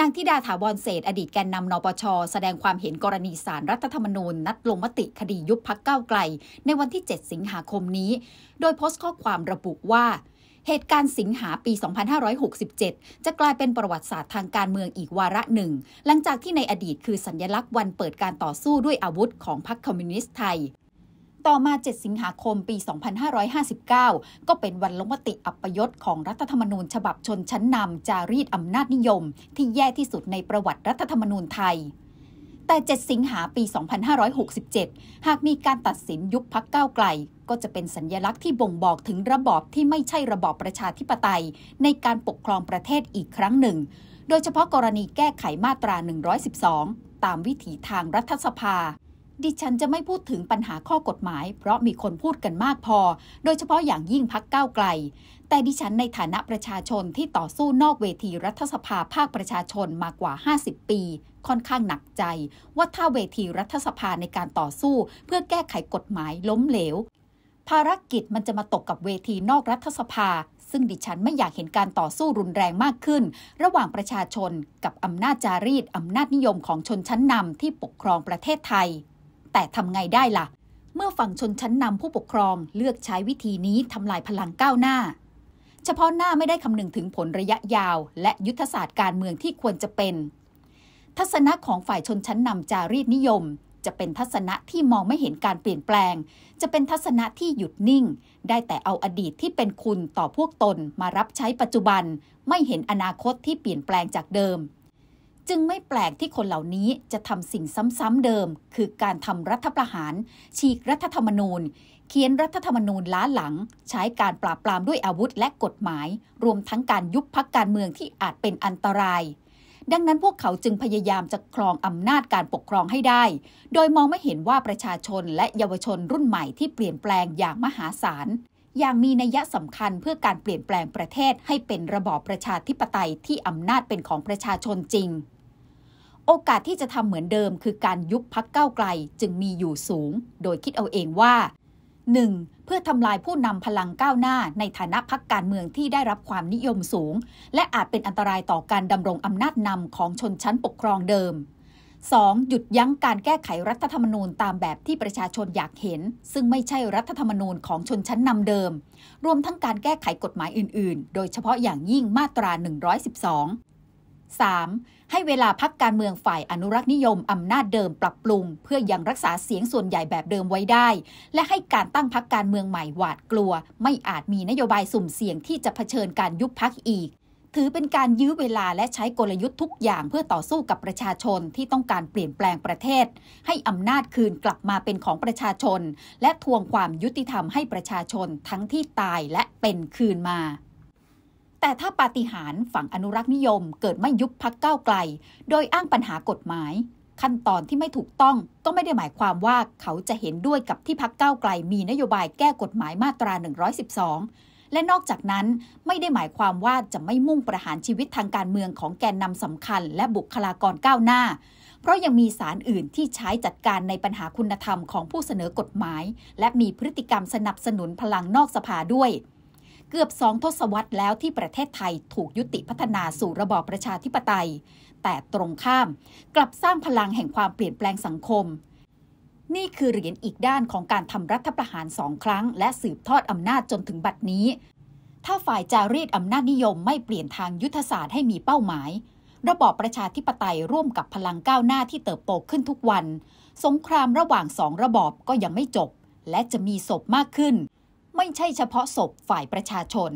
นางทิดาถาวรเศษอดีตแกนนำนปช แสดงความเห็นกรณีสารรัฐธรรมนูญนัดลงมติคดียุบพักเก้าไกล ในวันที่ 7 สิงหาคมนี้ โดยโพสต์ข้อความระบุว่า เหตุการณ์สิงหาปี 2567 จะกลายเป็นประวัติศาสตร์ทางการเมืองอีกวาระหนึ่ง หลังจากที่ในอดีตคือสัญญลักษณ์ วันเปิดการต่อสู้ด้วยอาวุธของพรรคคอมมิวนิสต์ไทยต่อมา 7 สิงหาคม ปี 2559 ก็เป็นวันลงมติอัปยศของรัฐธรรมนูญฉบับชนชั้นนำจารีตอำนาจนิยม ที่แย่ที่สุดในประวัติรัฐธรรมนูญไทย แต่ 7 สิงหาปี 2567 หากมีการตัดสินยุบพักก้าวไกล ก็จะเป็นสัญญลักษณ์ที่บ่งบอกถึงระบอบที่ไม่ใช่ระบอบประชาธิปไตย ในการปกครองประเทศอีกครั้งหนึ่ง โดยเฉพาะกรณีแก้ไขมาตรา 112 ตามวิถีทางรัฐสภาดิฉันจะไม่พูดถึงปัญหาข้อกฎหมาย เพราะมีคนพูดกันมากพอ โดยเฉพาะอย่างยิ่งพักก้าวไกล แต่ดิฉันในฐานะประชาชนที่ต่อสู้นอกเวทีรัฐสภาภาคประชาชนมากว่า 50 ปี ค่อนข้างหนักใจ ว่าถ้าเวทีรัฐสภาในการต่อสู้เพื่อแก้ไขกฎหมายล้มเหลว ภารกิจมันจะมาตกกับเวทีนอกรัฐสภา ซึ่งดิฉันไม่อยากเห็นการต่อสู้รุนแรงมากขึ้น ระหว่างประชาชนกับอำนาจจารีตอำนาจนิยมของชนชั้นนำที่ปกครองประเทศไทยแต่ทำไงได้ละ่ะ เมื่อฝั่งชนชั้นนำผู้ปกครองเลือกใช้วิธีนี้ทำลายพลังก้าวหน้า เฉพาะหน้าไม่ได้คำนึงถึงผลระยะยาว และยุทธศาสตร์การเมืองที่ควรจะเป็น ทัศนะของฝ่ายชนชั้นนำจารีตนิยม จะเป็นทัศนะที่มองไม่เห็นการเปลี่ยนแปลง จะเป็นทัศนะที่หยุดนิ่ง ได้แต่เอาอดีตที่เป็นคุณต่อพวกตนมารับใช้ปัจจุบัน ไม่เห็นอนาคตที่เปลี่ยนแปลงจากเดิมจึงไม่แปลกที่คนเหล่านี้จะทำสิ่งซ้ำๆเดิม คือการทำรัฐประหาร ฉีกรัฐธรรมนูญ เขียนรัฐธรรมนูญล้าหลัง ใช้การปราบปรามด้วยอาวุธและกฎหมาย รวมทั้งการยุบพักการเมืองที่อาจเป็นอันตราย ดังนั้นพวกเขาจึงพยายามจะครองอำนาจการปกครองให้ได้ โดยมองไม่เห็นว่าประชาชนและเยาวชนรุ่นใหม่ที่เปลี่ยนแปลงอย่างมหาศาล อย่างมีนัยสำคัญเพื่อการเปลี่ยนแปลงประเทศ ให้เป็นระบอบประชาธิปไตยที่อำนาจเป็นของประชาชนจริงโอกาสที่จะทำเหมือนเดิม คือการยุบพักเก้าไกลจึงมีอยู่สูง โดยคิดเอาเองว่า 1. เพื่อทำลายผู้นำพลังก้าวหน้า ในฐานะพักการเมืองที่ได้รับความนิยมสูง และอาจเป็นอันตรายต่อการดำรงอำนาจนำของชนชั้นปกครองเดิม 2. หยุดยั้งการแก้ไขรัฐธรรมนูญตามแบบที่ประชาชนอยากเห็น ซึ่งไม่ใช่รัฐธรรมนูญของชนชั้นนำเดิม รวมทั้งการแก้ไขกฎหมายอื่น ๆ โดยเฉพาะอย่างยิ่งมาตรา 112 3. ให้เวลาพักการเมืองฝ่ายอนุรักษ์นิยมอำนาจเดิมปรับปรุงเพื่อยังรักษาเสียงส่วนใหญ่แบบเดิมไว้ได้ และให้การตั้งพักการเมืองใหม่หวาดกลัว ไม่อาจมีนโยบายสุ่มเสี่ยงที่จะเผชิญการยุบพักอีก ถือเป็นการยื้อเวลาและใช้กลยุทธ์ทุกอย่างเพื่อต่อสู้กับประชาชนที่ต้องการเปลี่ยนแปลงประเทศ ให้อำนาจคืนกลับมาเป็นของประชาชน และทวงความยุติธรรมให้ประชาชนทั้งที่ตายและเป็นคืนมาแต่ถ้าปาฏิหาริย์ฝั่งอนุรักษ์นิยมเกิดไม่ยุบพักเก้าไกล โดยอ้างปัญหากฎหมาย ขั้นตอนที่ไม่ถูกต้องก็ไม่ได้หมายความว่า เขาจะเห็นด้วยกับที่พักเก้าไกล มีนโยบายแก้กฎหมายมาตรา 112 และนอกจากนั้นไม่ได้หมายความว่าจะไม่มุ่งประหารชีวิตทางการเมืองของแกนนำสำคัญและบุคลากรก้าวหน้าเพราะยังมีสารอื่นที่ใช้จัดการในปัญหาคุณธรรมของผู้เสนอกฎหมาย และมีพฤติกรรมสนับสนุนพลังนอกสภาด้วยเกือบสองทศวรรษแล้วที่ประเทศไทยถูกยุติพัฒนาสู่ระบอบประชาธิปไตย แต่ตรงข้ามกลับสร้างพลังแห่งความเปลี่ยนแปลงสังคม นี่คือเหรียญอีกด้านของการทำรัฐประหารสองครั้ง และสืบทอดอำนาจจนถึงบัดนี้ ถ้าฝ่ายจารีตอำนาจนิยมไม่เปลี่ยนทางยุทธศาสตร์ให้มีเป้าหมาย ระบอบประชาธิปไตยร่วมกับพลังก้าวหน้าที่เติบโตขึ้นทุกวัน สงครามระหว่างสองระบอบก็ยังไม่จบ และจะมีศพมากขึ้นไม่ใช่เฉพาะศพฝ่ายประชาชน